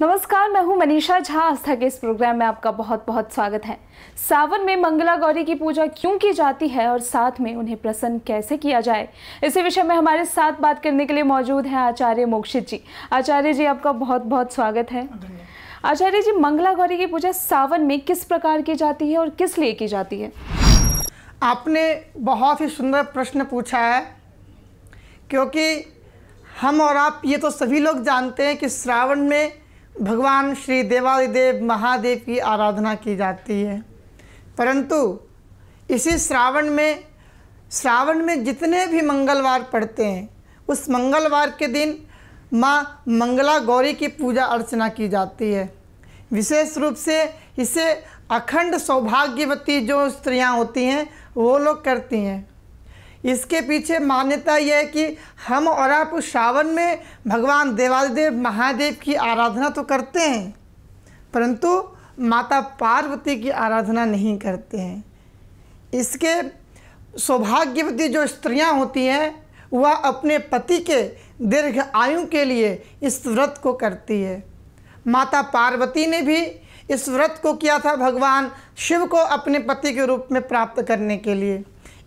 नमस्कार मैं हूं मनीषा झा आस्था के इस प्रोग्राम में आपका बहुत बहुत स्वागत है सावन में मंगला गौरी की पूजा क्यों की जाती है और साथ में उन्हें प्रसन्न कैसे किया जाए इसी विषय में हमारे साथ बात करने के लिए मौजूद हैं आचार्य मोक्षित जी आचार्य जी आपका बहुत बहुत स्वागत है आचार्य जी मंगला गौरी की पूजा सावन में किस प्रकार की जाती है और किस लिए की जाती है आपने बहुत ही सुंदर प्रश्न पूछा है क्योंकि हम और आप ये तो सभी लोग जानते हैं कि श्रावण में भगवान श्री देवादिदेव महादेव की आराधना की जाती है परंतु इसी श्रावण में श्रावण में जितने भी मंगलवार पड़ते हैं उस मंगलवार के दिन माँ मंगला गौरी की पूजा अर्चना की जाती है विशेष रूप से इसे अखंड सौभाग्यवती जो स्त्रियाँ होती हैं वो लोग करती हैं इसके पीछे मान्यता यह है कि हम और आप श्रावण में भगवान देवादिदेव महादेव की आराधना तो करते हैं परंतु माता पार्वती की आराधना नहीं करते हैं इसके सौभाग्यवती जो स्त्रियां होती हैं वह अपने पति के दीर्घ आयु के लिए इस व्रत को करती है माता पार्वती ने भी इस व्रत को किया था भगवान शिव को अपने पति के रूप में प्राप्त करने के लिए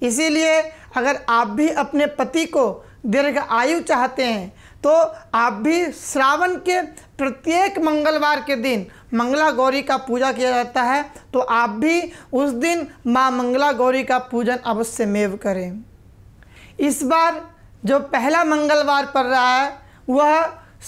इसीलिए अगर आप भी अपने पति को दीर्घ आयु चाहते हैं तो आप भी श्रावण के प्रत्येक मंगलवार के दिन मंगला गौरी का पूजा किया जाता है तो आप भी उस दिन माँ मंगला गौरी का पूजन अवश्य मेव करें इस बार जो पहला मंगलवार पड़ रहा है वह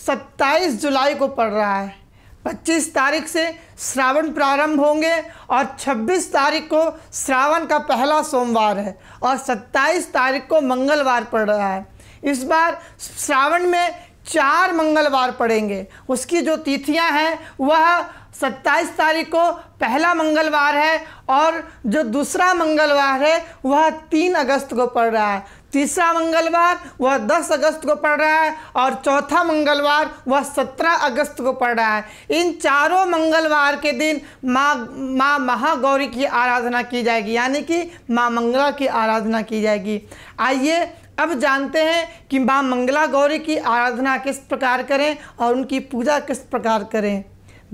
27 जुलाई को पड़ रहा है 25 तारीख से श्रावण प्रारंभ होंगे और 26 तारीख को श्रावण का पहला सोमवार है और 27 तारीख को मंगलवार पड़ रहा है इस बार श्रावण में चार मंगलवार पड़ेंगे उसकी जो तिथियां हैं वह 27 तारीख को पहला मंगलवार है और जो दूसरा मंगलवार है वह 3 अगस्त को पड़ रहा है तीसरा मंगलवार वह 10 अगस्त को पड़ रहा है और चौथा मंगलवार वह 17 अगस्त को पड़ रहा है इन चारों मंगलवार के दिन माँ माँ महागौरी की आराधना की जाएगी यानी कि माँ मंगला की आराधना की जाएगी आइए अब जानते हैं कि माँ मंगला गौरी की आराधना किस प्रकार करें और उनकी पूजा किस प्रकार करें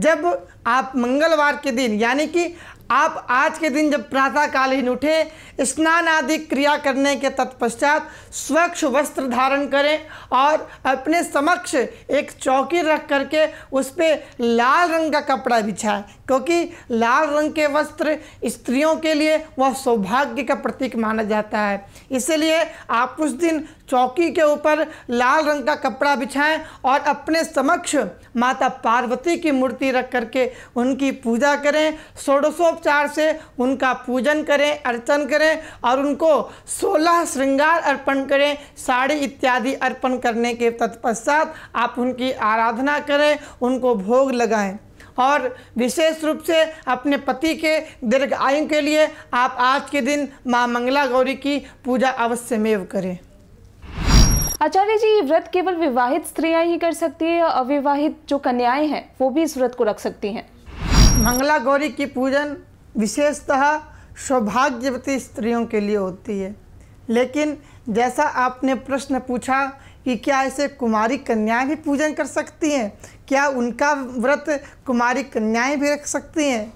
जब आप मंगलवार के दिन यानी कि आप आज के दिन जब प्रातःकालीन उठें स्नान आदि क्रिया करने के तत्पश्चात स्वच्छ वस्त्र धारण करें और अपने समक्ष एक चौकी रख करके उस पर लाल रंग का कपड़ा बिछाएं क्योंकि लाल रंग के वस्त्र स्त्रियों के लिए वह सौभाग्य का प्रतीक माना जाता है इसलिए आप उस दिन चौकी के ऊपर लाल रंग का कपड़ा बिछाएं और अपने समक्ष माता पार्वती की मूर्ति रख करके उनकी पूजा करें सोड़सों पंचोपचार से उनका पूजन करें अर्चन करें और उनको सोलह श्रृंगार अर्पण करें साड़ी इत्यादि अर्पण करने के तत्पश्चात आप उनकी आराधना करें उनको भोग लगाएं और विशेष रूप से अपने पति के दीर्घ आयु के लिए आप आज के दिन माँ मंगला गौरी की पूजा अवश्यमेव करें आचार्य जी ये व्रत केवल विवाहित स्त्रियां ही कर सकती है अविवाहित जो कन्याएं हैं वो भी इस व्रत को रख सकती हैं मंगला गौरी की पूजन विशेषतः सौभाग्यवती स्त्रियों के लिए होती है लेकिन जैसा आपने प्रश्न पूछा कि क्या ऐसे कुमारी कन्याएं भी पूजन कर सकती हैं क्या उनका व्रत कुमारी कन्याएं भी रख सकती हैं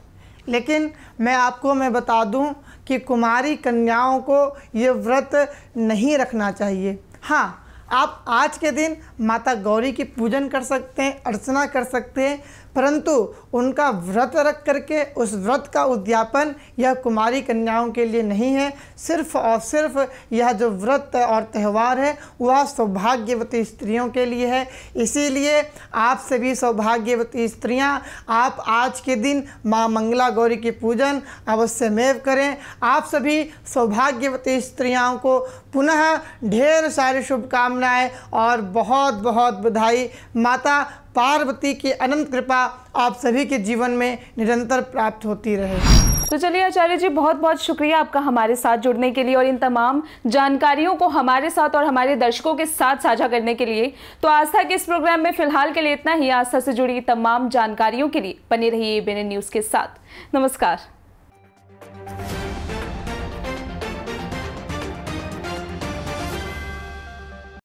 लेकिन मैं आपको मैं बता दूं कि कुमारी कन्याओं को ये व्रत नहीं रखना चाहिए हाँ आप आज के दिन माता गौरी की पूजन कर सकते हैं अर्चना कर सकते हैं परंतु उनका व्रत रख करके उस व्रत का उद्यापन यह कुमारी कन्याओं के लिए नहीं है सिर्फ और सिर्फ यह जो व्रत और त्यौहार है वह सौभाग्यवती स्त्रियों के लिए है इसीलिए आप सभी सौभाग्यवती स्त्रियां आप आज के दिन माँ मंगला गौरी की पूजन अवश्य मेव करें आप सभी सौभाग्यवती स्त्रियों को पुनः ढेर सारी शुभकामनाएं और बहुत बहुत बधाई माता पार्वती की अनंत कृपा आप सभी के जीवन में निरंतर प्राप्त होती रहे तो चलिए आचार्य जी बहुत बहुत शुक्रिया आपका हमारे साथ जुड़ने के लिए और इन तमाम जानकारियों को हमारे साथ और हमारे दर्शकों के साथ साझा करने के लिए तो आस्था के इस प्रोग्राम में फिलहाल के लिए इतना ही आस्था से जुड़ी तमाम जानकारियों के लिए बने रहिए बेने न्यूज़ के साथ नमस्कार